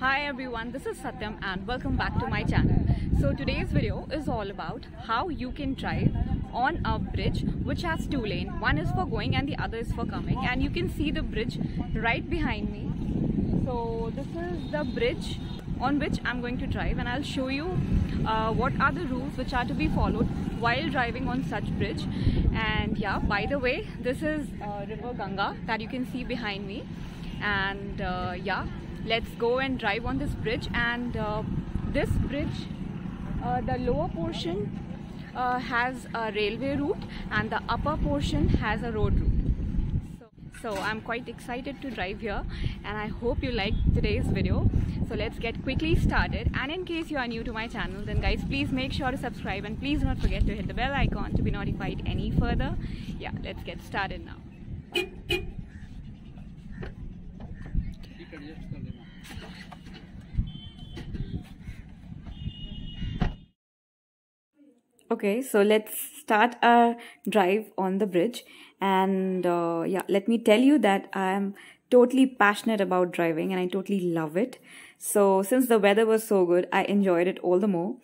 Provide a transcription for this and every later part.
Hi everyone, this is Satyam and welcome back to my channel. So today's video is all about how you can drive on a bridge which has two lanes One is for going and the other is for coming and you can see the bridge right behind me. So this is the bridge on which I'm going to drive and I'll show you uh, what are the rules which are to be followed while driving on such bridge and yeah by the way this is uh, river Ganga that you can see behind me and uh, yeah let's go and drive on this bridge and uh, this bridge uh, the lower portion uh, has a railway route and the upper portion has a road route so, so I'm quite excited to drive here and I hope you liked today's video so let's get quickly started and in case you are new to my channel then guys please make sure to subscribe and please don't forget to hit the bell icon to be notified any further yeah let's get started now Okay, so let's start our drive on the bridge. And uh, yeah, let me tell you that I am totally passionate about driving and I totally love it. So since the weather was so good, I enjoyed it all the more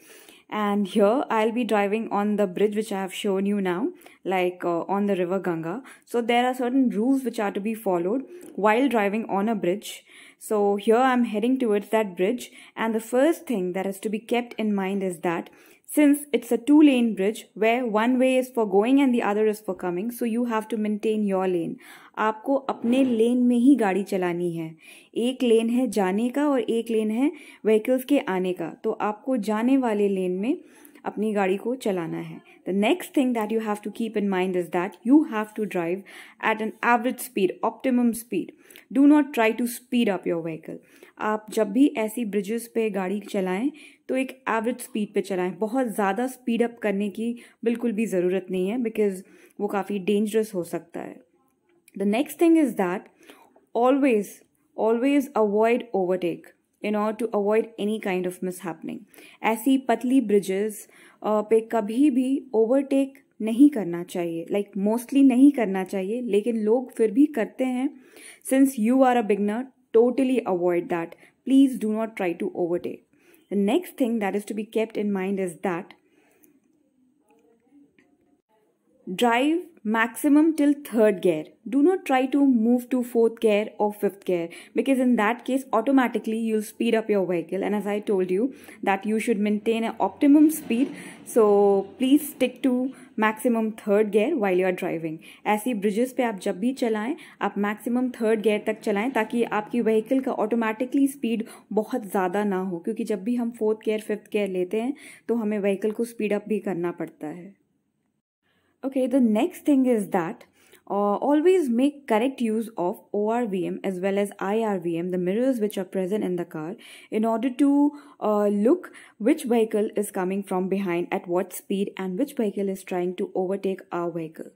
and here I'll be driving on the bridge which I have shown you now like uh, on the river Ganga so there are certain rules which are to be followed while driving on a bridge so here I'm heading towards that bridge and the first thing that has to be kept in mind is that Since it's a two lane bridge where one way is for going and the other is for coming, so you have to maintain your lane. आपको अपने लेन में ही गाड़ी चलानी है एक लेन है जाने का और एक लेन है व्हीकल्स के आने का तो आपको जाने वाले लेन में अपनी गाड़ी को चलाना है the next thing that you have to keep in mind is that you have to drive at an average speed optimum speed do not try to speed up your vehicle आप जब भी ऐसी ब्रिजेस पे गाड़ी चलाएं तो एक average speed पे चलाएं बहुत ज़्यादा स्पीड अप करने की बिल्कुल भी ज़रूरत नहीं है बिकॉज वो काफ़ी डेंजरस हो सकता है the next thing is that always always avoid overtake in order to avoid any kind of mishappening ऐसी पतली ब्रिजेस पे कभी भी ओवरटेक नहीं करना चाहिए लाइक like, मोस्टली नहीं करना चाहिए लेकिन लोग फिर भी करते हैं since you are a beginner totally avoid that please do not try to overtake the next thing that is to be kept in mind is that Drive maximum till third gear. Do not try to move to fourth gear or fifth gear because in that case automatically you'll speed up your vehicle and as I told you that you should maintain an optimum speed so please stick to maximum third gear while you are driving aise bridges pe aap jab bhi chalaye aap maximum third gear tak chalaye taki aapki vehicle ka automatically speed bahut zyada na ho kyunki jab bhi hum fourth gear fifth gear lete hain to hame vehicle ko speed up bhi karna padta hai Okay, the next thing is that uh, always make correct use of ORVM as well as IRVM, the mirrors which are present in the car, in order to uh, look which vehicle is coming from behind at what speed and which vehicle is trying to overtake our vehicle.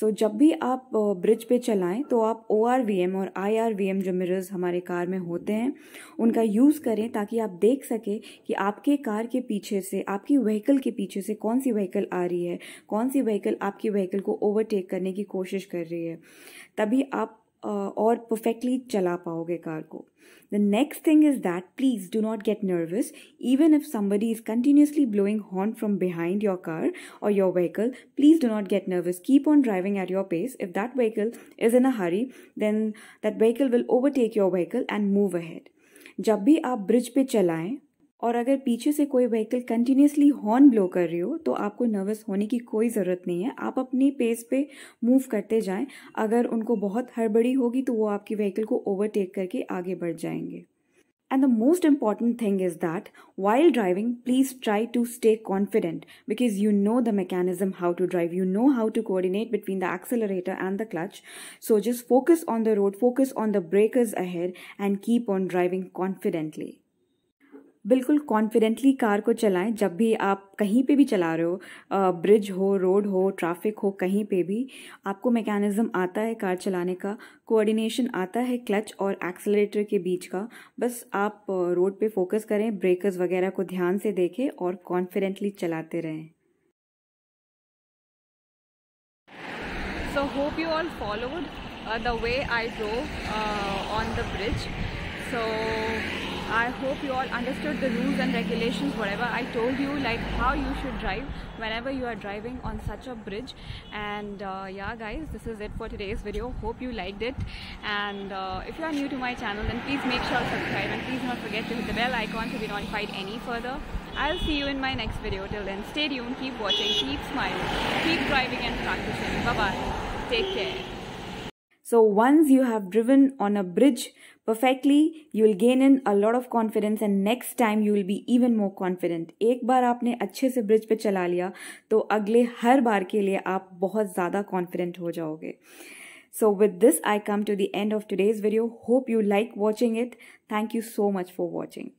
So जब भी आप bridge पे चलाएं तो आप ओ और आई जो mirrors हमारे कार में होते हैं उनका यूज़ करें ताकि आप देख सकें कि आपके कार के पीछे से आपकी व्हीकल के पीछे से कौन सी व्हीकल आ रही है कौन सी व्हीकल आपकी व्हीकल को ओवरटेक करने की कोशिश कर रही है तभी आप और परफेक्टली चला पाओगे कार को the next thing is that please do not get nervous even if somebody is continuously blowing horn from behind your car और your vehicle please do not get nervous keep on driving at your pace if that vehicle is in a hurry then that vehicle will overtake your vehicle and move ahead जब भी आप bridge पे चलाएं और अगर पीछे से कोई व्हीकल कंटिन्यूसली हॉर्न ब्लो कर रही हो तो आपको नर्वस होने की कोई ज़रूरत नहीं है आप अपनी पेस पे मूव करते जाएं अगर उनको बहुत हड़बड़ी होगी तो वो आपकी व्हीकल को ओवरटेक करके आगे बढ़ जाएंगे And the most important thing is that while driving, please try to stay confident because you know the mechanism how to drive. You know how to coordinate between the accelerator and the clutch. So just focus on the road, focus on the brakes ahead and keep on driving confidently. बिल्कुल confidently car को चलाएं जब भी आप कहीं पे भी चला रहे हो ब्रिज हो रोड हो ट्रैफिक हो कहीं पे भी आपको मैकेनिज़्म आता है कार चलाने का कोऑर्डिनेशन आता है क्लच और एक्सलेटर के बीच का बस आप रोड पे फोकस करें ब्रेकर्स वगैरह को ध्यान से देखें और कॉन्फिडेंटली चलाते रहें so hope you all followed the uh, the way I drove uh, I hope you all understood the rules and regulations whatever I told you like how you should drive whenever you are driving on such a bridge and uh, yeah guys this is it for today's video hope you liked it and uh, if you are new to my channel then please make sure to subscribe and please not forget to hit the bell icon to be notified any further I'll see you in my next video till then stay tuned keep watching keep smiling keep driving and practicing bye bye take care so once you have driven on a bridge perfectly, you will gain in a lot of confidence and next time you will be even more confident. एक बार आपने अच्छे से bridge पे चला लिया तो अगले हर बार के लिए आप बहुत ज़्यादा confident हो जाओगे So with this, I come to the end of today's video. Hope you like watching it. Thank you so much for watching.